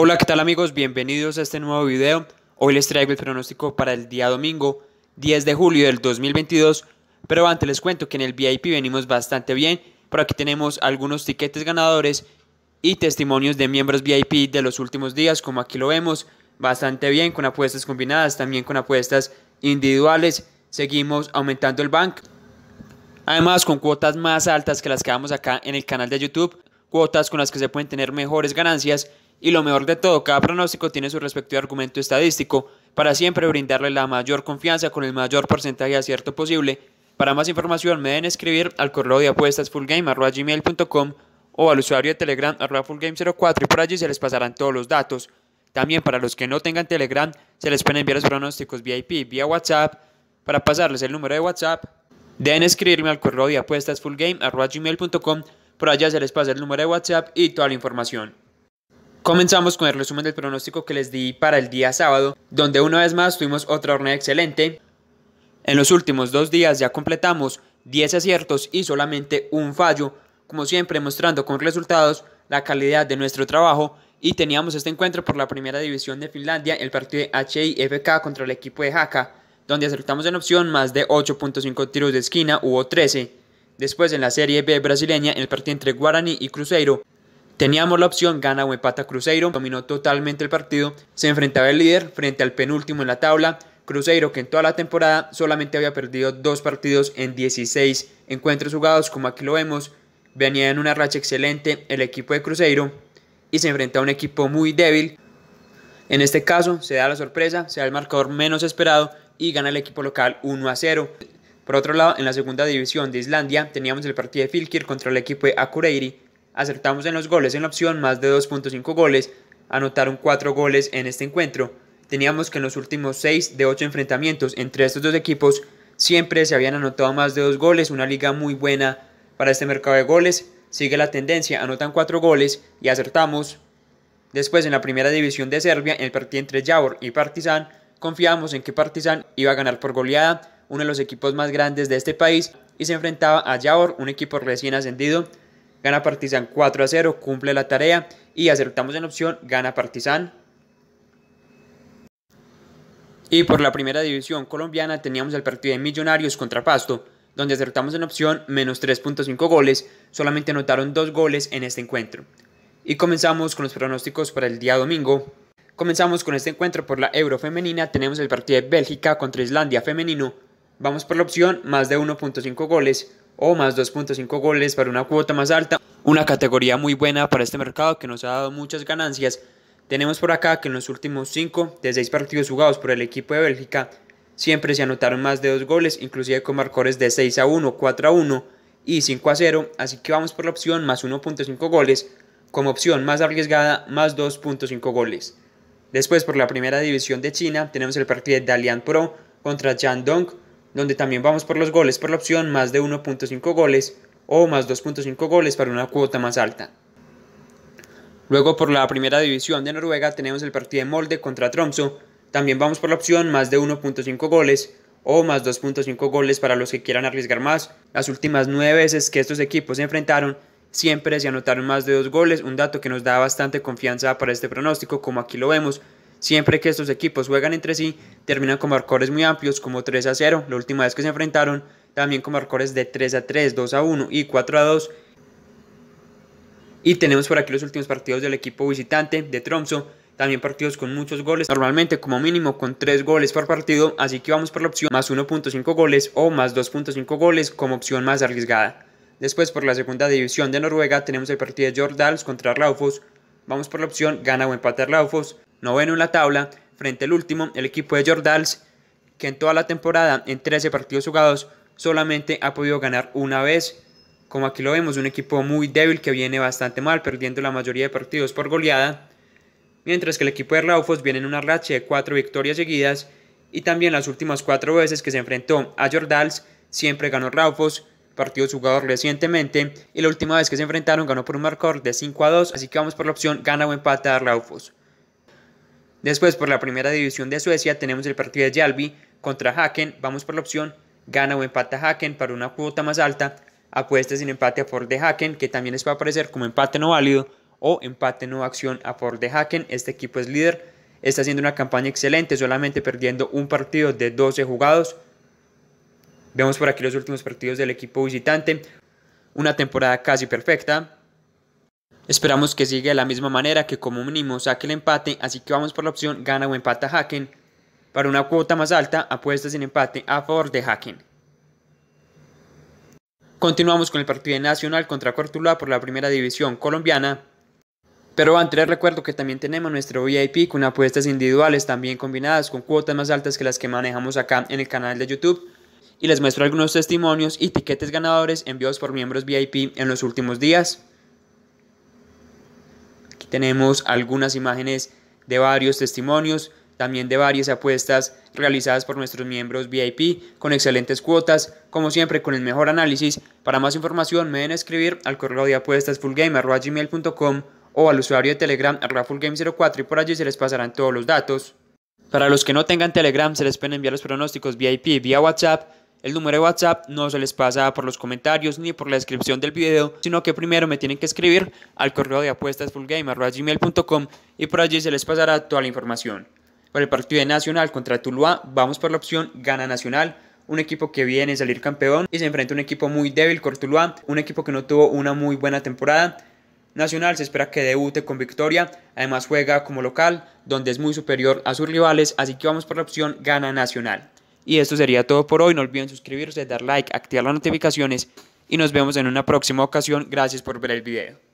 Hola, ¿qué tal amigos? Bienvenidos a este nuevo video. Hoy les traigo el pronóstico para el día domingo 10 de julio del 2022, pero antes les cuento que en el VIP venimos bastante bien, por aquí tenemos algunos tiquetes ganadores y testimonios de miembros VIP de los últimos días, como aquí lo vemos, bastante bien con apuestas combinadas, también con apuestas individuales, seguimos aumentando el bank. Además, con cuotas más altas que las que damos acá en el canal de YouTube, cuotas con las que se pueden tener mejores ganancias y lo mejor de todo, cada pronóstico tiene su respectivo argumento estadístico para siempre brindarle la mayor confianza con el mayor porcentaje de acierto posible. Para más información me deben escribir al correo de apuestas fullgame.com o al usuario de Telegram fullgame04 y por allí se les pasarán todos los datos. También para los que no tengan Telegram se les pueden enviar los pronósticos VIP vía WhatsApp. Para pasarles el número de WhatsApp deben escribirme al correo de apuestas fullgame.com por allá se les pasa el número de WhatsApp y toda la información. Comenzamos con el resumen del pronóstico que les di para el día sábado, donde una vez más tuvimos otra hornea excelente. En los últimos dos días ya completamos 10 aciertos y solamente un fallo, como siempre mostrando con resultados la calidad de nuestro trabajo y teníamos este encuentro por la primera división de Finlandia, el partido de HIFK contra el equipo de Haka, donde acertamos en opción más de 8.5 tiros de esquina, hubo 13. Después en la Serie B brasileña, el partido entre Guarani y Cruzeiro, Teníamos la opción gana o empata Cruzeiro, dominó totalmente el partido, se enfrentaba el líder frente al penúltimo en la tabla, Cruzeiro que en toda la temporada solamente había perdido dos partidos en 16 encuentros jugados, como aquí lo vemos, venía en una racha excelente el equipo de Cruzeiro y se enfrenta a un equipo muy débil. En este caso se da la sorpresa, se da el marcador menos esperado y gana el equipo local 1 a 0. Por otro lado, en la segunda división de Islandia teníamos el partido de Filkir contra el equipo de Akureyri, acertamos en los goles en la opción más de 2.5 goles, anotaron 4 goles en este encuentro. Teníamos que en los últimos 6 de 8 enfrentamientos entre estos dos equipos siempre se habían anotado más de 2 goles, una liga muy buena para este mercado de goles. Sigue la tendencia, anotan 4 goles y acertamos. Después en la primera división de Serbia, en el partido entre Javor y Partizan, confiamos en que Partizan iba a ganar por goleada, uno de los equipos más grandes de este país, y se enfrentaba a Javor, un equipo recién ascendido gana Partizan 4 a 0, cumple la tarea y acertamos en opción, gana Partizan. Y por la primera división colombiana teníamos el partido de Millonarios contra Pasto, donde acertamos en opción menos 3.5 goles, solamente anotaron 2 goles en este encuentro. Y comenzamos con los pronósticos para el día domingo. Comenzamos con este encuentro por la Eurofemenina, tenemos el partido de Bélgica contra Islandia femenino, vamos por la opción más de 1.5 goles, o más 2.5 goles para una cuota más alta. Una categoría muy buena para este mercado que nos ha dado muchas ganancias. Tenemos por acá que en los últimos 5 de 6 partidos jugados por el equipo de Bélgica siempre se anotaron más de 2 goles, inclusive con marcores de 6 a 1, 4 a 1 y 5 a 0, así que vamos por la opción más 1.5 goles como opción más arriesgada más 2.5 goles. Después por la primera división de China tenemos el partido de Dalian Pro contra Dong donde también vamos por los goles por la opción más de 1.5 goles o más 2.5 goles para una cuota más alta. Luego por la primera división de Noruega tenemos el partido de Molde contra Tromso, también vamos por la opción más de 1.5 goles o más 2.5 goles para los que quieran arriesgar más. Las últimas nueve veces que estos equipos se enfrentaron siempre se anotaron más de dos goles, un dato que nos da bastante confianza para este pronóstico como aquí lo vemos, Siempre que estos equipos juegan entre sí, terminan con marcadores muy amplios como 3 a 0, la última vez que se enfrentaron, también con marcadores de 3 a 3, 2 a 1 y 4 a 2. Y tenemos por aquí los últimos partidos del equipo visitante de Tromso, también partidos con muchos goles, normalmente como mínimo con 3 goles por partido, así que vamos por la opción más 1.5 goles o más 2.5 goles como opción más arriesgada. Después por la segunda división de Noruega tenemos el partido de Jordals contra Laufos, vamos por la opción gana o empatar Laufos, noveno en la tabla, frente al último, el equipo de Jordals, que en toda la temporada, en 13 partidos jugados, solamente ha podido ganar una vez. Como aquí lo vemos, un equipo muy débil que viene bastante mal, perdiendo la mayoría de partidos por goleada. Mientras que el equipo de Raufos viene en una racha de 4 victorias seguidas y también las últimas 4 veces que se enfrentó a Jordals, siempre ganó Raufos, partido jugador recientemente, y la última vez que se enfrentaron ganó por un marcador de 5 a 2, así que vamos por la opción gana o empata a Raufos. Después, por la primera división de Suecia, tenemos el partido de Jalbi contra Haken. Vamos por la opción gana o empata Haken para una cuota más alta. Apuesta sin empate a favor de Haken, que también les va a aparecer como empate no válido o empate no acción a favor de Haken. Este equipo es líder, está haciendo una campaña excelente, solamente perdiendo un partido de 12 jugados. Vemos por aquí los últimos partidos del equipo visitante. Una temporada casi perfecta, Esperamos que siga de la misma manera que como mínimo saque el empate, así que vamos por la opción gana o empata Hacking Para una cuota más alta, apuestas en empate a favor de Hacking. Continuamos con el partido Nacional contra Cortuluá por la primera división colombiana. Pero antes les recuerdo que también tenemos nuestro VIP con apuestas individuales también combinadas con cuotas más altas que las que manejamos acá en el canal de YouTube. Y les muestro algunos testimonios y tiquetes ganadores enviados por miembros VIP en los últimos días. Aquí tenemos algunas imágenes de varios testimonios, también de varias apuestas realizadas por nuestros miembros VIP con excelentes cuotas, como siempre con el mejor análisis. Para más información me deben escribir al correo de apuestas fullgame.com o al usuario de Telegram fullgame 04 y por allí se les pasarán todos los datos. Para los que no tengan Telegram se les pueden enviar los pronósticos VIP vía WhatsApp el número de WhatsApp no se les pasa por los comentarios ni por la descripción del video, sino que primero me tienen que escribir al correo de apuestas y por allí se les pasará toda la información. Para el partido de Nacional contra Tuluá, vamos por la opción gana Nacional, un equipo que viene a salir campeón y se enfrenta a un equipo muy débil, Tuluá, un equipo que no tuvo una muy buena temporada. Nacional se espera que debute con victoria, además juega como local, donde es muy superior a sus rivales, así que vamos por la opción gana Nacional. Y esto sería todo por hoy. No olviden suscribirse, dar like, activar las notificaciones y nos vemos en una próxima ocasión. Gracias por ver el video.